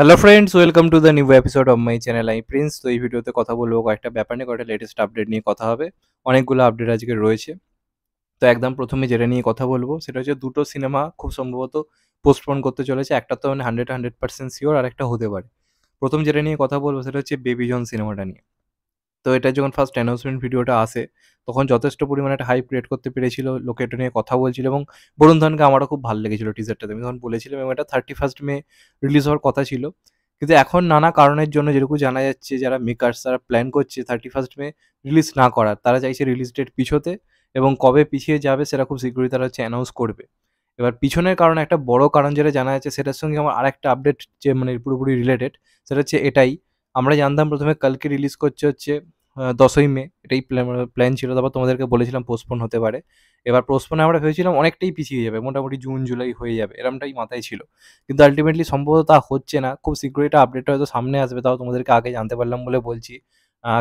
hello friends welcome to the new episode of my channel I Prince তো এই ভিডিওতে কথা বলবো কয়েকটা ব্যাপার নিয়ে কয়েকটা লেটেস্ট আপডেট নিয়ে কথা হবে অনেকগুলো আপডেট আজকে রয়েছে তো একদম প্রথমে যেটা নিয়ে কথা বলবো সেটা হচ্ছে দুটো সিনেমা খুব সম্ভবত পোস্টপোন করতে চলেছে একটা তো মানে হান্ড্রেড হান্ড্রেড পার্সেন্ট শিওর আর একটা হতে পারে প্রথম যেটা নিয়ে কথা বলবো সেটা হচ্ছে বেবি জন সিনেমাটা নিয়ে তো এটা যখন ফার্স্ট অ্যানাউন্সমেন্ট ভিডিওটা আসে তখন যথেষ্ট পরিমাণে একটা হাই ক্রিয়েট করতে পেরেছিল লোকে এটা নিয়ে কথা বলছিল এবং বরুণ ধানকে আমারও খুব ভালো লেগেছিল টিজারটাতে আমি তখন বলেছিলাম এবং এটা থার্টি ফার্স্ট মে রিলিজ হওয়ার কথা ছিল কিন্তু এখন নানা কারণের জন্য যেরকম জানা যাচ্ছে যারা মেকার্স তারা প্ল্যান করছে থার্টি ফার্স্ট মে রিলিজ না করার তারা চাইছে রিলিজ ডেট পিছোতে এবং কবে পিছিয়ে যাবে সেটা খুব শীঘ্রই তারা হচ্ছে অ্যানাউন্স করবে এবার পিছনের কারণে একটা বড় কারণ যেটা জানা যাচ্ছে সেটার সঙ্গে আমার আরেকটা আপডেট যে মানে পুরোপুরি রিলেটেড সেটা হচ্ছে এটাই আমরা জানতাম প্রথমে কালকে রিলিজ করছে হচ্ছে দশই মে এটাই প্ল্যান ছিল তারপর তোমাদেরকে বলেছিলাম পোস্টপোন হতে পারে এবার পোস্টপোনে আমরা ভেবেছিলাম অনেকটাই পিছিয়ে যাবে মোটামুটি জুন জুলাই হয়ে যাবে এরমটাই মাথায় ছিল কিন্তু আলটিমেটলি সম্ভবত তা হচ্ছে না খুব শীঘ্রই এটা আপডেটটা হয়তো সামনে আসবে তাও তোমাদেরকে আগে জানতে পারলাম বলে বলছি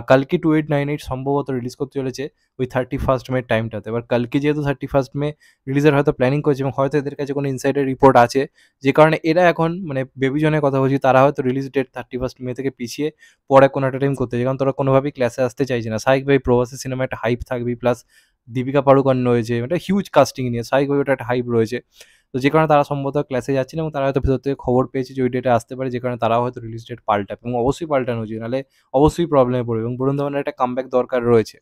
কালকে টু এইট নাইন এইট সম্ভবত রিলিজ করতে চলেছে ওই থার্টি ফার্স্ট মে টাইমটাতে এবার কালকে যেহেতু থার্টি ফার্স্ট মে রিলিজের হয়তো প্ল্যানিং করেছে এবং হয়তো এদের কাছে কোনো ইনসাইডের রিপোর্ট আছে যে কারণে এরা এখন মানে বেবিজনের কথা বলছি তারা হয়তো release date thirty first May থেকে পিছিয়ে পরে কোনো একটা টাইম করতে চাইছে কারণ তারা কোনোভাবেই ক্লাসে আসতে চাইছে না ভাই প্রবাসী সিনেমা একটা হাইপ থাকবে প্লাস দীপিকা পাড়ুকান রয়েছে একটা হিউজ কাস্টিং নিয়ে ভাই ওটা একটা হাইপ রয়েছে তো যে কারণে তারা সম্ভবত ক্লাসে যাচ্ছেন এবং তারা হয়তো ভেতর থেকে খবর পেয়েছে যে ওই ডেটে আসতে পারে যে কারণে তারা হয়তো রিলিজ ডেট পাল্টাবে এবং অবশ্যই পাল্টানো উচিত নাহলে অবশ্যই প্রবলেমে পড়বে এবং বরুণ ধরনের একটা কামব্যাক দরকার রয়েছে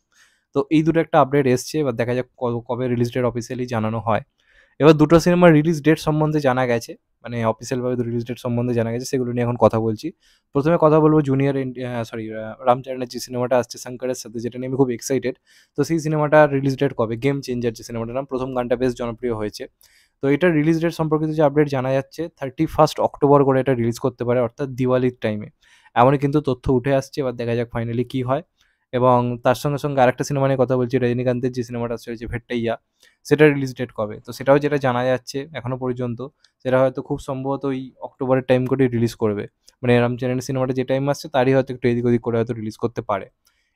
তো এই দুটো একটা আপডেট এসছে এবার দেখা যাক কবে রিলিজ ডেট অফিসিয়ালি জানানো হয় এবার দুটো সিনেমার রিলিজ ডেট সম্বন্ধে জানা গেছে মানে অফিসিয়ালভাবে রিলিজ ডেট সম্বন্ধে জানা গেছে সেগুলো নিয়ে এখন কথা বলছি প্রথমে কথা বলবো জুনিয়র সরি রামচরণের যে সিনেমাটা আসছে শঙ্করের সাথে যেটা নিয়ে আমি খুব এক্সাইটেড তো সেই সিনেমাটা রিলিজ ডেট কবে গেম চেঞ্জার যে সিনেমাটার নাম প্রথম গানটা বেশ জনপ্রিয় হয়েছে তো এটা রিলিজ ডেট সম্পর্কিত যে আপডেট জানা যাচ্ছে থার্টি ফার্স্ট অক্টোবর করে এটা রিলিজ করতে পারে অর্থাৎ দিওয়ালির টাইমে এমনই কিন্তু তথ্য উঠে আসছে এবার দেখা যাক ফাইনালি কী হয় এবং তার সঙ্গে সঙ্গে আরেকটা সিনেমা নিয়ে কথা বলছি রজনীকান্তের যে সিনেমাটা চলছে ভেট্টাইয়া সেটা রিলিজ ডেট কবে তো সেটাও যেটা জানা যাচ্ছে এখনও পর্যন্ত সেটা হয়তো খুব সম্ভবত ওই অক্টোবরের টাইম করে রিলিজ করবে মানে এরম চ্যানেলের সিনেমাটা যে টাইম আসছে তারই হয়তো একটু এদিক ওদিক করে হয়তো রিলিজ করতে পারে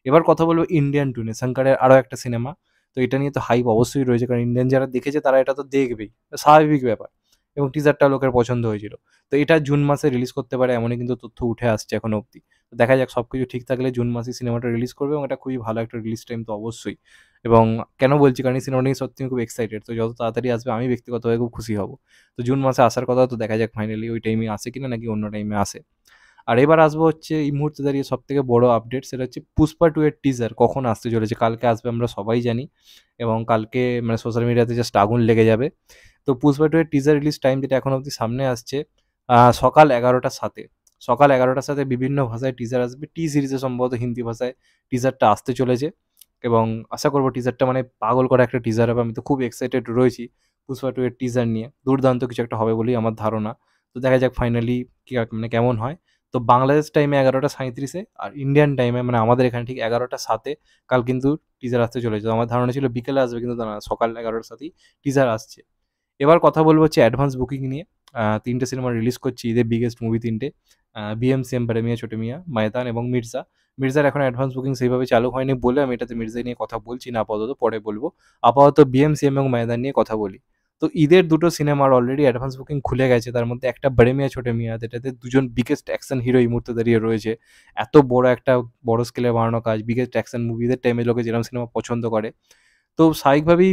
এবার কথা বলবো ইন্ডিয়ান টুনে শঙ্করের আরও একটা সিনেমা তো এটা নিয়ে তো হাইপ অবশ্যই রয়েছে কারণ ইন্ডিয়ান যারা দেখেছে তারা এটা তো দেখবেই স্বাভাবিক ব্যাপার এবং টিজারটা লোকের পছন্দ হয়েছিল তো এটা জুন মাসে রিলিজ করতে পারে এমনই কিন্তু তথ্য উঠে আসছে এখন অবধি তো দেখা যাক সব কিছু ঠিক থাকলে জুন মাসে সিনেমাটা রিলিজ করবে এবং এটা খুবই ভালো একটা রিলিজ টাইম তো অবশ্যই এবং কেন বলছি কারণ এই সিনেমাটা নিয়ে সত্যি খুব এক্সাইটেড তো যত তাড়াতাড়ি আসবে আমি ব্যক্তিগতভাবে খুব খুশি হব তো জুন মাসে আসার কথা তো দেখা যাক ফাইনালি ওই টাইমে আসে কিনা নাকি অন্য টাইমে আসে আর এবার আসবো হচ্ছে এই মুহূর্তে দাঁড়িয়ে সব থেকে বড় আপডেট সেটা হচ্ছে পুষ্পা টু এর টিজার কখন আসতে চলেছে কালকে আসবে আমরা সবাই জানি এবং কালকে মানে সোশ্যাল মিডিয়াতে জাস্ট আগুন লেগে যাবে তো পুষ্পা টু এর টিজার রিলিজ টাইম যেটা এখন অবধি সামনে আসছে সকাল এগারোটার সাথে সকাল এগারোটার সাথে বিভিন্ন ভাষায় টিজার আসবে টি সিরিজে সম্ভবত হিন্দি ভাষায় টিজারটা আসতে চলেছে এবং আশা করবো টিজারটা মানে পাগল করা একটা টিজার হবে আমি তো খুব এক্সাইটেড রয়েছি পুষ্পা টু এর টিজার নিয়ে দুর্দান্ত কিছু একটা হবে বলেই আমার ধারণা তো দেখা যাক ফাইনালি মানে কেমন হয় তো বাংলাদেশ টাইমে এগারোটা সাঁত্রিশে আর ইন্ডিয়ান টাইমে মানে আমাদের এখানে ঠিক এগারোটা সাথে কাল কিন্তু টিজার আসতে চলেছে আমার ধারণা ছিল বিকেলে আসবে কিন্তু না সকাল এগারোটার সাথেই টিজার আসছে এবার কথা বলবো হচ্ছে অ্যাডভান্স বুকিং নিয়ে তিনটে সিনেমা রিলিজ করছি ঈদের বিগেস্ট মুভি তিনটে এম বড় মিয়া ছোটো মিয়া মায়তান এবং মির্জা মির্জার এখন অ্যাডভান্স বুকিং সেইভাবে চালু হয়নি বলে আমি এটাতে মির্জা নিয়ে কথা বলছি না আপাতত পরে বলবো আপাতত এম এবং মায়দান নিয়ে কথা বলি তো ঈদের দুটো সিনেমার অলরেডি অ্যাডভান্স বুকিং খুলে গেছে তার মধ্যে একটা বড়ে মিয়া ছোটে মিয়া যেটাতে দুজন বিগেস্ট অ্যাকশন হিরো এই মুহূর্তে দাঁড়িয়ে রয়েছে এত বড় একটা বড় স্কেলে বানানো কাজ বিগেস্ট অ্যাকশন মুভিদের টাইমে লোকে যেরকম সিনেমা পছন্দ করে তো স্বাভাবিকভাবেই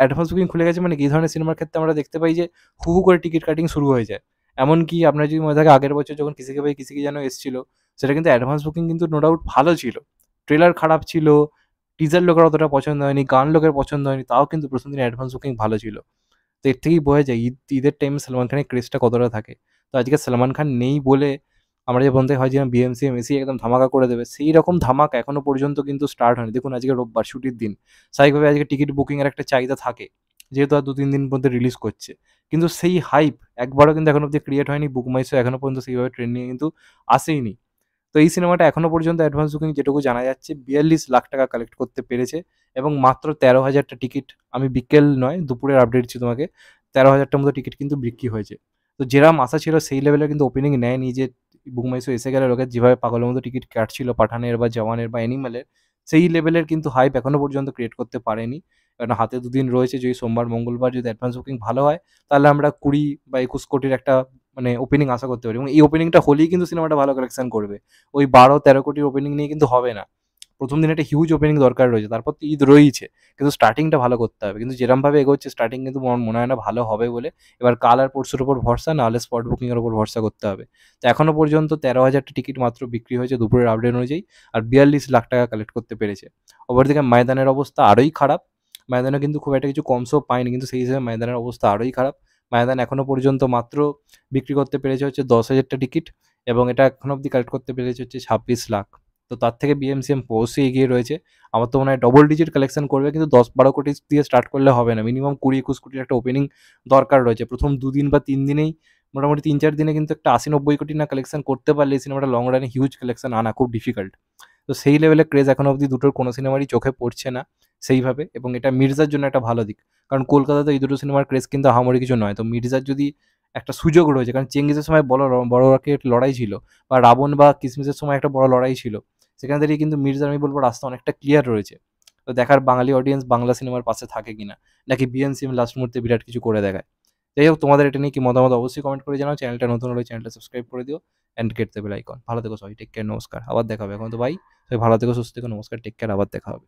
অ্যাডভান্স বুকিং খুলে গেছে মানে এই ধরনের সিনেমার ক্ষেত্রে আমরা দেখতে পাই যে হু হু করে টিকিট কাটিং শুরু হয়ে যায় এমনকি আপনার যদি মনে থাকে আগের বছর যখন কিসিকে ভাই কিসিকে যেন এসেছিল সেটা কিন্তু অ্যাডভান্স বুকিং কিন্তু নো ডাউট ভালো ছিল ট্রেলার খারাপ ছিল টিজার লোকের অতটা পছন্দ হয়নি গান লোকের পছন্দ হয়নি তাও কিন্তু প্রথম দিন অ্যাডভান্স বুকিং ভালো ছিল তো এর থেকেই বোঝা যায় ঈদ ঈদের টাইমে সালমান খানের ক্রেজটা কতটা থাকে তো আজকে সালমান খান নেই বলে আমরা যে বলতে হয় যে বিএমসি এমএসি একদম ধামাকা করে দেবে সেই রকম ধামাকা এখনও পর্যন্ত কিন্তু স্টার্ট হয়নি দেখুন আজকে রোববার ছুটির দিন স্বাভাবিকভাবে আজকে টিকিট বুকিংয়ের একটা চাহিদা থাকে যেহেতু আর দু তিন দিন পর্যন্ত রিলিজ করছে কিন্তু সেই হাইপ একবারও কিন্তু এখনও অব্দি ক্রিয়েট হয়নি বুক মাইসও এখনও পর্যন্ত সেইভাবে ট্রেন্ডিংয়ে কিন্তু আসেইনি তো এই সিনেমাটা এখনও পর্যন্ত অ্যাডভান্স বুকিং যেটুকু জানা যাচ্ছে বিয়াল্লিশ লাখ টাকা কালেক্ট করতে পেরেছে এবং মাত্র তেরো হাজারটা টিকিট আমি বিকেল নয় দুপুরের আপডেট দিচ্ছি তোমাকে তেরো হাজারটার মতো টিকিট কিন্তু বিক্রি হয়েছে তো যেরাম আশা ছিল সেই লেভেলে কিন্তু ওপেনিং নেয়নি যে বুকমাইশো এসে গেলে লোকের যেভাবে পাগলের মতো টিকিট কাটছিল পাঠানের বা জওয়ানের বা অ্যানিমালের সেই লেভেলের কিন্তু হাইপ এখনও পর্যন্ত ক্রিয়েট করতে পারেনি কারণ হাতে দুদিন রয়েছে যদি সোমবার মঙ্গলবার যদি অ্যাডভান্স বুকিং ভালো হয় তাহলে আমরা কুড়ি বা একুশ কোটির একটা মানে ওপেনিং আশা করতে পারি এবং এই ওপেনিংটা হলেই কিন্তু সিনেমাটা ভালো কালেকশন করবে ওই বারো তেরো কোটির ওপেনিং নিয়ে কিন্তু হবে না প্রথম দিন একটা হিউজ ওপেনিং দরকার রয়েছে তারপর তো ঈদ রয়েছে কিন্তু স্টার্টিংটা ভালো করতে হবে কিন্তু যেরমভাবে এগোচ্ছে স্টার্টিং কিন্তু মনে হয় না ভালো হবে বলে এবার কাল আর পরশুর উপর ভরসা নাহলে স্পট বুকিংয়ের উপর ভরসা করতে হবে তো এখনও পর্যন্ত তেরো হাজারটা টিকিট মাত্র বিক্রি হয়েছে দুপুরের আপডেট অনুযায়ী আর বিয়াল্লিশ লাখ টাকা কালেক্ট করতে পেরেছে অপরদিকে ময়দানের অবস্থা আরোই খারাপ ময়দানে কিন্তু খুব একটা কিছু কমসও পায়নি কিন্তু সেই হিসেবে ময়দানের অবস্থা আরোই খারাপ মায়াদান এখনও পর্যন্ত মাত্র বিক্রি করতে পেরেছে হচ্ছে দশ হাজারটা টিকিট এবং এটা এখন অবধি কালেক্ট করতে পেরেছে হচ্ছে ছাব্বিশ লাখ তো তার থেকে বিএমসিএম পৌঁছে এগিয়ে রয়েছে আমার তো মনে হয় ডবল ডিজিট কালেকশন করবে কিন্তু দশ বারো কোটি দিয়ে স্টার্ট করলে হবে না মিনিমাম কুড়ি একুশ কোটির একটা ওপেনিং দরকার রয়েছে প্রথম দুদিন বা তিন দিনেই মোটামুটি তিন চার দিনে কিন্তু একটা আশি নব্বই কোটি না কালেকশন করতে পারলে সিনেমাটা লং রানে হিউজ কালেকশন আনা খুব ডিফিকাল্ট তো সেই লেভেলের ক্রেজ এখনও অবধি দুটোর কোনো সিনেমারই চোখে পড়ছে না সেইভাবে এবং এটা মির্জার জন্য একটা ভালো দিক কারণ কলকাতাতে এই দুটো সিনেমার ক্রেজ কিন্তু আহামরি কিছু নয় তো মির্জার যদি একটা সুযোগ রয়েছে কারণ চেঙ্গিজের সময় বড় বড় লড়াই ছিল বা রাবণ বা কিসমিসের সময় একটা বড় লড়াই ছিল সেখান থেকে কিন্তু মির্জার আমি বলবো রাস্তা অনেকটা ক্লিয়ার রয়েছে তো দেখার বাঙালি অডিয়েন্স বাংলা সিনেমার পাশে থাকে কিনা নাকি বিএন সিম লাস্ট মুহূর্তে বিরাট কিছু করে দেখায় যাই হোক তোমাদের এটা নিয়ে কি মতামত অবশ্যই কমেন্ট করে জানাও চ্যানেলটা নতুন হলে চ্যানেলটা সাবস্ক্রাইব করে দিও অ্যান্ড গেট দেবে আইকন ভালো থেকো সবাই টেক কেয়ার নমস্কার আবার দেখা হবে এখন তো ভাই সবাই ভালো থেকো সুস্থ থেকো নমস্কার টেক কেয়ার আবার দেখা হবে